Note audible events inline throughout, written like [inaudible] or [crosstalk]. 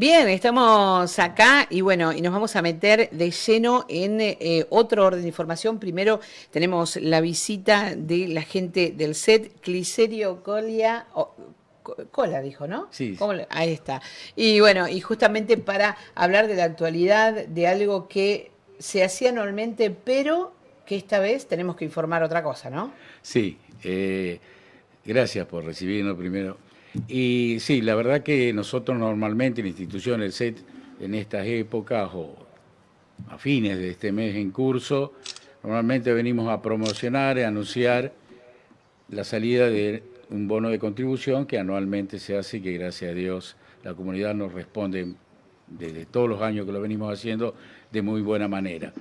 Bien, estamos acá y bueno, y nos vamos a meter de lleno en eh, otro orden de información. Primero tenemos la visita de la gente del set, Cliserio Colia. Cola dijo, ¿no? Sí. Ahí está. Y bueno, y justamente para hablar de la actualidad, de algo que se hacía anualmente, pero que esta vez tenemos que informar otra cosa, ¿no? Sí. Eh, gracias por recibirnos primero. Y sí, la verdad que nosotros normalmente en la institución, el SET, en estas épocas o a fines de este mes en curso, normalmente venimos a promocionar, y anunciar la salida de un bono de contribución que anualmente se hace y que gracias a Dios la comunidad nos responde desde todos los años que lo venimos haciendo de muy buena manera.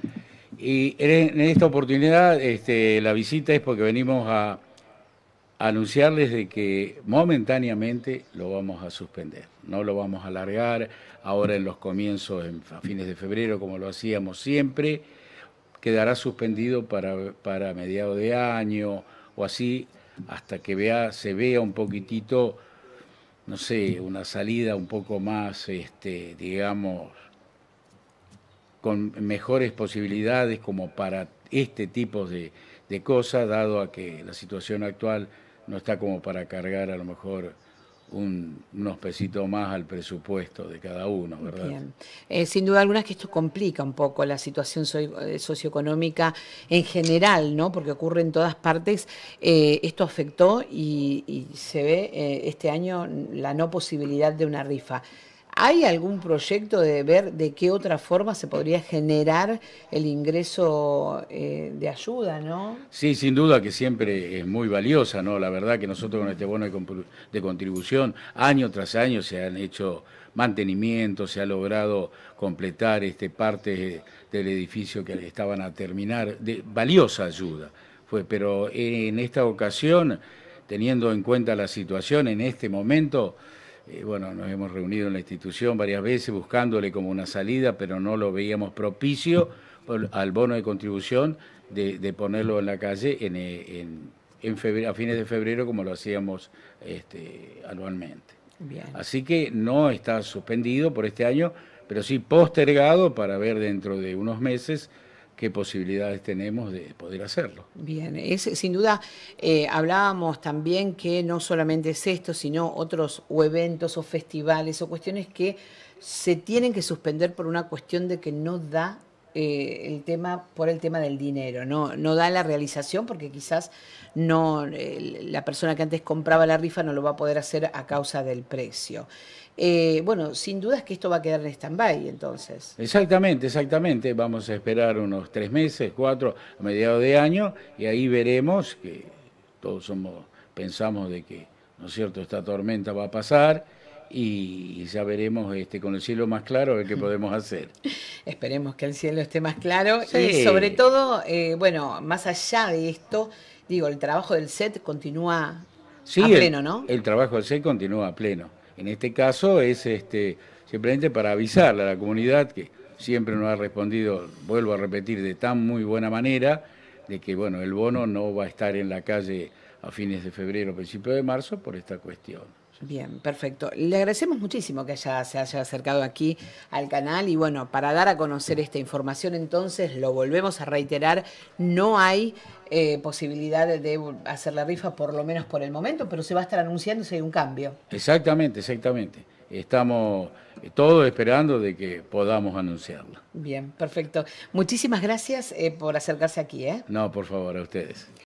Y en esta oportunidad este, la visita es porque venimos a anunciarles de que momentáneamente lo vamos a suspender, no lo vamos a alargar ahora en los comienzos, a fines de febrero, como lo hacíamos siempre, quedará suspendido para, para mediados de año o así, hasta que vea, se vea un poquitito, no sé, una salida un poco más, este, digamos, con mejores posibilidades como para este tipo de, de cosas, dado a que la situación actual no está como para cargar a lo mejor un, unos pesitos más al presupuesto de cada uno, ¿verdad? Bien. Eh, sin duda alguna es que esto complica un poco la situación eh, socioeconómica en general, ¿no? Porque ocurre en todas partes. Eh, esto afectó y, se ve este año la no posibilidad de una rifa. ¿Hay algún proyecto de ver de qué otra forma se podría generar el ingreso eh, de ayuda, no? Sí, sin duda que siempre es muy valiosa, ¿no? La verdad que nosotros con este bono de contribución, año tras año se han hecho mantenimiento, se ha logrado completar este parte del edificio que estaban a terminar, de valiosa ayuda. Fue, pero en esta ocasión, teniendo en cuenta la situación en este momento, bueno, nos hemos reunido en la institución varias veces buscándole como una salida, pero no lo veíamos propicio al bono de contribución de, ponerlo en la calle en, eh, a fines de febrero como lo hacíamos este, anualmente. Así que no está suspendido por este año, pero sí postergado para ver dentro de unos meses qué posibilidades tenemos de poder hacerlo. Bien, es, sin duda eh, hablábamos también que no solamente es esto, sino otros eventos o festivales o cuestiones que se tienen que suspender por una cuestión de que no da eh, el tema por el tema del dinero, no, da la realización porque quizás no la persona que antes compraba la rifa no lo va a poder hacer a causa del precio. Eh, bueno, sin duda es que esto va a quedar en stand-by entonces. Exactamente, exactamente. Vamos a esperar unos tres meses, cuatro, a mediados de año, y ahí veremos que todos somos, pensamos de que, ¿no es cierto?, esta tormenta va a pasar y ya veremos este, con el cielo más claro ver qué [laughs] podemos hacer. Esperemos que el cielo esté más claro y sobre todo, eh, bueno, más allá de esto, digo, el trabajo del set continúa a pleno, ¿no? El, trabajo del set continúa a pleno. En este caso es este, simplemente para avisarle a la comunidad que siempre nos ha respondido, vuelvo a repetir, de tan muy buena manera, de que bueno, el bono no va a estar en la calle a fines de febrero, o principio de marzo, por esta cuestión. Bien, perfecto. Le agradecemos muchísimo que haya, se haya acercado aquí al canal y bueno, para dar a conocer esta información entonces, lo volvemos a reiterar, no hay eh, posibilidad de hacer la rifa por lo menos por el momento, pero se va a estar anunciando si hay un cambio. Exactamente, exactamente. Estamos todos esperando de que podamos anunciarlo. Bien, perfecto. Muchísimas gracias eh, por acercarse aquí. ¿eh? No, por favor, a ustedes.